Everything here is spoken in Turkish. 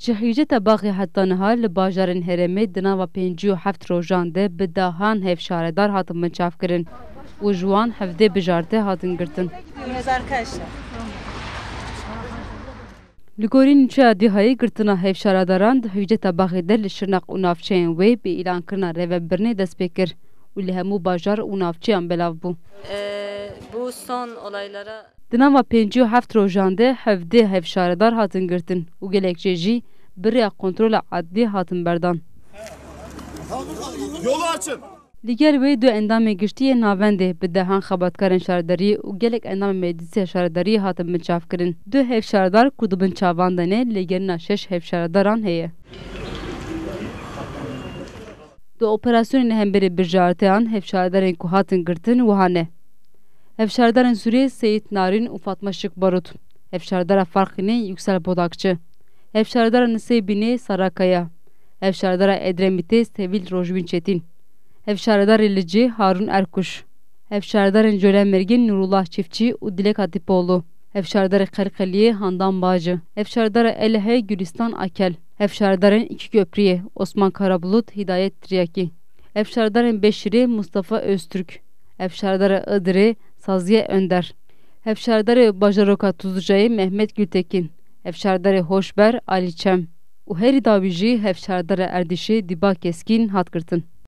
Ji hîjeta Baxê heta niha li bajarên Herêmê di nava pêncî û heft rojan de bi dahan hevşaredar hatin minçavkirin û ji wan hevdê bijarte hatin girtin. Li gorîn nûçeya Dîhayê girtina hevşaradaran di hîjeta Baxê de li şirneq û navçeyên wê bi îlankirina rêvebirnê dest pê kir û li hemû bajar û navçeyan belav bû. bu son olaylara Dinava pencu heft rojan de hevdê hevşaredar hatin girtin û gelekçe jî biriya kontrola adlî hatin berdan. Yolu açın. Diğer wê du endamê giştiye navendê bi dehan xebatkarên şaredarî û gelek endamê medîsê şaredarî hatin binçavkirin. Du hevşaredar ku dibin çavandanê lêgerina şeş hevşaredaran heye. Di operasyonên hemberê birjartiyan hevşaredarên ku hatin girtin wihane. Hevşerdarın Züriye Seyit Narin Ufatmaşık Barut. Hevşerdara Farkini Yüksel Bodakçı. Hevşerdara Nisebini Sarakaya. Hevşerdara Edremit'i Sevil Rojbin Çetin. Hevşerdar İlici Harun Erkuş. Hevşerdarın Cölen Mergin Nurullah Çiftçi Udilek Hatipoğlu. Hevşerdarı Kırkaliye Handan Bağcı. Hevşerdarı Elehe Gülistan Akel. Hevşerdarın İki Köprüye Osman Karabulut Hidayet Triyaki. Hevşerdarın Beşiri Mustafa Öztürk. Hevşerdarı Idri Saziye Önder Hevşerdarı Bajaroka Tuzlucayı Mehmet Gültekin Hevşerdarı Hoşber Ali Çem Uheri Davici Hevşerdarı Erdişi Diba Keskin Hatkırtın